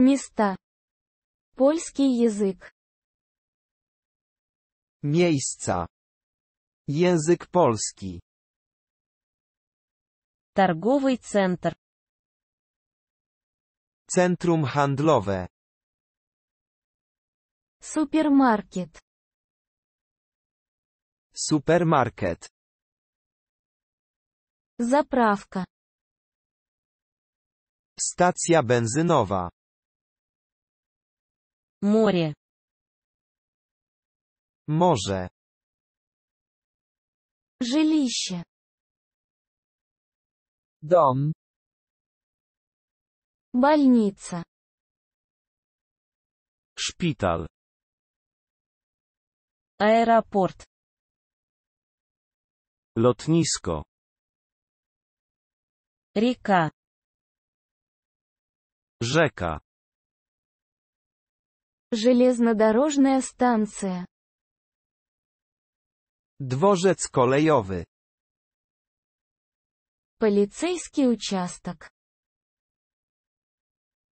Места. Polski język. Miejsca. Język polski. Targowy centr. Centrum handlowe. Supermarket. Supermarket. Zaprawka. Stacja benzynowa. море Morze. Жилище. Дом. Больница. Szpital. Аэропорт. Lotnisko. Река. Rzeka. Железнодорожная станция. Dworzec kolejowy. Полицейский участок.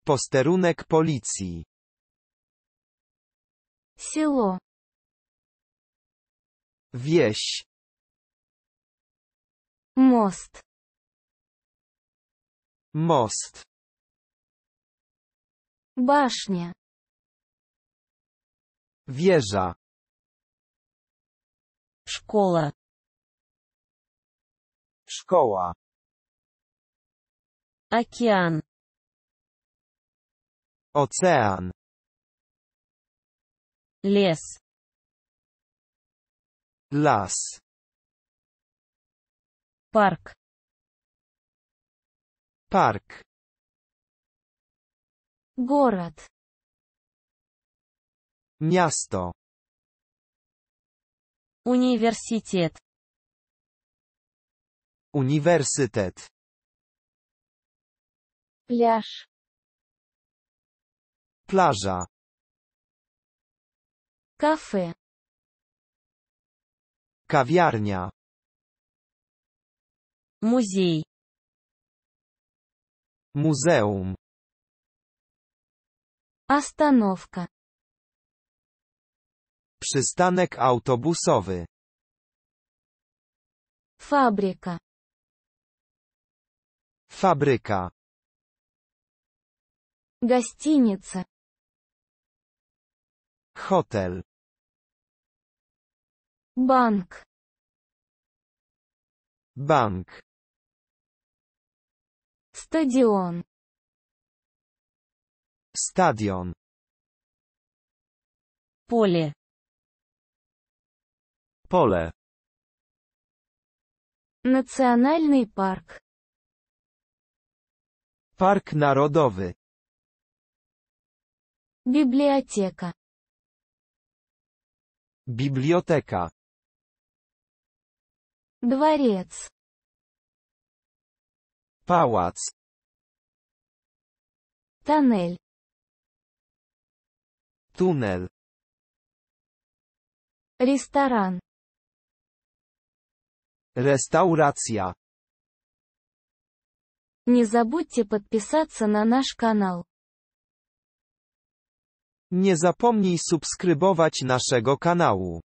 Posterunek policji. Село. Wieś. Мост. Most. Башня. Wieża. Szkoła. Szkoła. Ocean. Ocean. Les. Las. Park. Park. Город. Miasto. Университет. Uniwersytet. Пляж. Plaża. Кафе. Kawiarnia. Музей. Muzeum. Остановка. Przystanek autobusowy. Fabryka. Fabryka. Гостиница. Hotel. Bank. Bank. Stadion. Stadion. Pole. Поле. Национальный парк. Park Narodowy. Biblioteka. Biblioteka. Dworzec. Pałac. Tunel. Tunel. Restoran. Restauracja. Nie забудьте подписаться na nasz kanał. Nie zapomnij subskrybować naszego kanału.